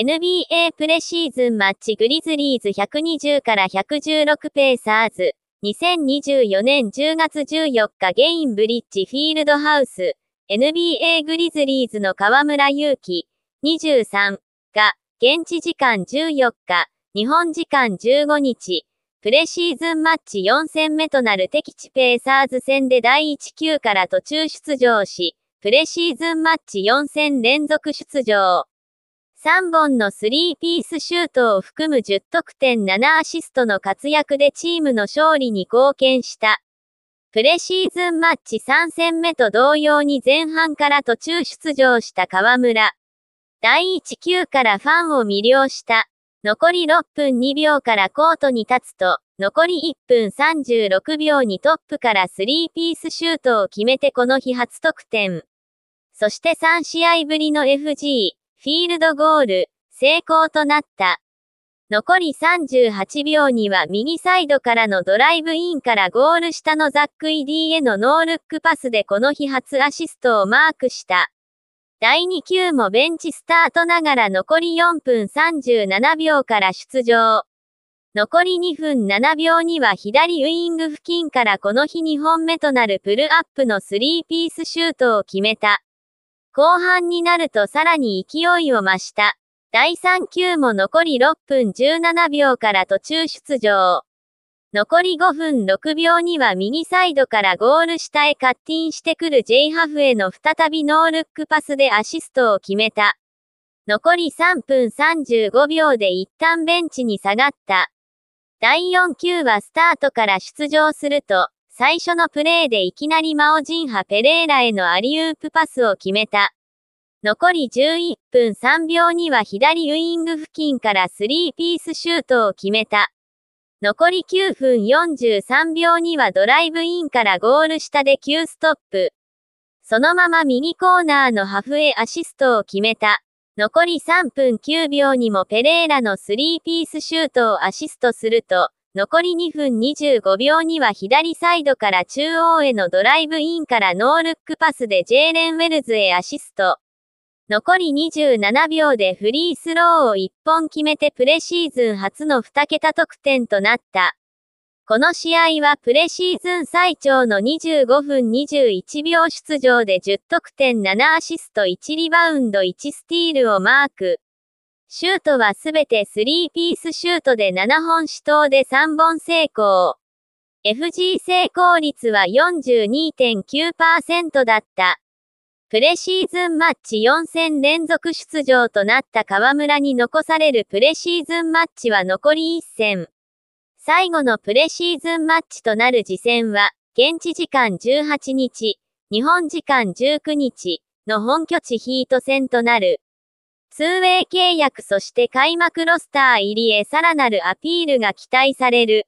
NBA プレシーズンマッチグリズリーズ120から116ペーサーズ2024年10月14日ゲインブリッジフィールドハウス NBA グリズリーズの河村祐希23が現地時間14日日本時間15日プレシーズンマッチ4戦目となる敵地ペーサーズ戦で第1 9から途中出場しプレシーズンマッチ4戦連続出場3本のスリーピースシュートを含む10得点7アシストの活躍でチームの勝利に貢献した。プレシーズンマッチ3戦目と同様に前半から途中出場した河村。第1球からファンを魅了した。残り6分2秒からコートに立つと、残り1分36秒にトップからスリーピースシュートを決めてこの日初得点。そして3試合ぶりの FG、フィールドゴール、成功となった。残り38秒には右サイドからのドライブインからゴール下のザック・イディへのノールックパスでこの日初アシストをマークした。第2球もベンチスタートながら残り4分37秒から出場。残り2分7秒には左ウイング付近からこの日2本目となるプルアップのスリーピースシュートを決めた。後半になるとさらに勢いを増した。第3球も残り6分17秒から途中出場。残り5分6秒には右サイドからゴール下へカッティンしてくる J ハフへの再びノールックパスでアシストを決めた。残り3分35秒で一旦ベンチに下がった。第4球はスタートから出場すると、最初のプレーでいきなりマオジンハ・ペレーラへのアリウープパスを決めた。残り11分3秒には左ウイング付近からスリーピースシュートを決めた。残り9分43秒にはドライブインからゴール下で9ストップ。そのまま右コーナーのハフへアシストを決めた。残り3分9秒にもペレーラのスリーピースシュートをアシストすると、残り2分25秒には左サイドから中央へのドライブインからノールックパスでジェーレン・ウェルズへアシスト。残り27秒でフリースローを1本決めてプレシーズン初の2桁得点となった。この試合はプレシーズン最長の25分21秒出場で10得点7アシスト1リバウンド1スティールをマーク。シュートはすべてスリーピースシュートで7本死闘で3本成功。FG 成功率は42.9%だった。プレシーズンマッチ4戦連続出場となった河村に残されるプレシーズンマッチは残り1戦。最後のプレシーズンマッチとなる次戦は、現地時間18日、日本時間19日の本拠地ヒート戦となる。ツーウェイ契約そして開幕ロスター入りへさらなるアピールが期待される。